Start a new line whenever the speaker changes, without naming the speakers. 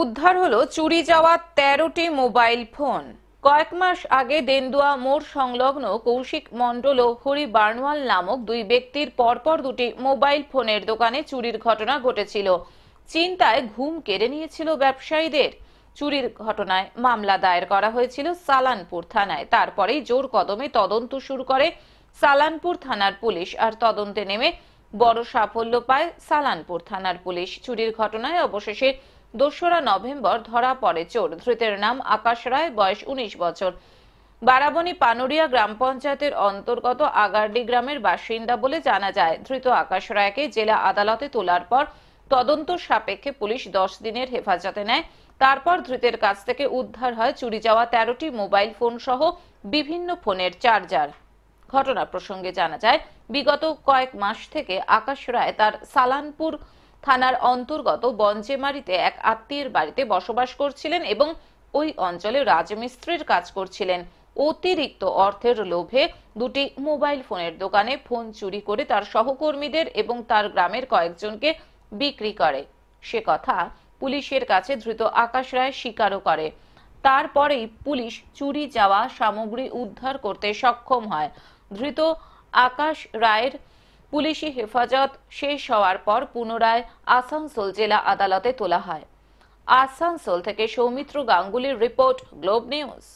উদ্ধার হলো চুরি যাওয়া তেরোটি মোবাইল ফোন কয়েক মাস আগে দেন্দুয়া মোড় সংলগ্ন কৌশিক মণ্ডল ও হরি বার্নওয়াল নামক দুই ব্যক্তির পরপর দুটি মোবাইল ফোনের দোকানে চুরির ঘটনা ঘটেছিল চিন্তায় ঘুম কেড়ে নিয়েছিল ব্যবসায়ীদের চুরির ঘটনায় মামলা দায়ের করা হয়েছিল সালানপুর থানায় তারপরেই জোর কদমে তদন্ত শুরু করে সালানপুর থানার পুলিশ আর তদন্তে নেমে বড় সাফল্য পায় সালানপুর থানার পুলিশ চুরির ঘটনায় অবশেষে দোসরা নভেম্বর ধরা পড়ে চোর ধৃতের নাম আকাশ রায় বয়স উনিশ বছর বারাবনি পানুরিয়া গ্রাম পঞ্চায়েতের অন্তর্গত আগারডি গ্রামের বাসিন্দা বলে জানা যায় ধৃত আকাশ রায়কে জেলা আদালতে তোলার পর তদন্ত সাপেক্ষে পুলিশ দশ দিনের হেফাজতে নেয় তারপর ধৃতের কাছ থেকে উদ্ধার হয় চুরি যাওয়া তেরোটি মোবাইল ফোন সহ বিভিন্ন ফোনের চার্জার ঘটনা প্রসঙ্গে জানা যায় বিগত কয়েক মাস থেকে আকাশ রায় তার সালানপুর থানার অন্তর্গত বঞ্জেমারিতে এক আত্মীয়ের বাড়িতে বসবাস করছিলেন এবং ওই অঞ্চলে রাজমিস্ত্রির কাজ করছিলেন অতিরিক্ত অর্থের লোভে দুটি মোবাইল ফোনের দোকানে ফোন চুরি করে তার সহকর্মীদের এবং তার গ্রামের কয়েকজনকে বিক্রি করে সে কথা পুলিশের কাছে দ্রুত আকাশ রায় স্বীকারও করে তারপরেই পুলিশ চুরি যাওয়া সামগ্রী উদ্ধার করতে সক্ষম হয় ধৃত আকাশ রায়ের পুলিশি হেফাজত শেষ হওয়ার পর পুনরায় আসানসোল জেলা আদালতে তোলা হয় আসানসোল থেকে সৌমিত্র গাঙ্গুলির রিপোর্ট গ্লোব নিউজ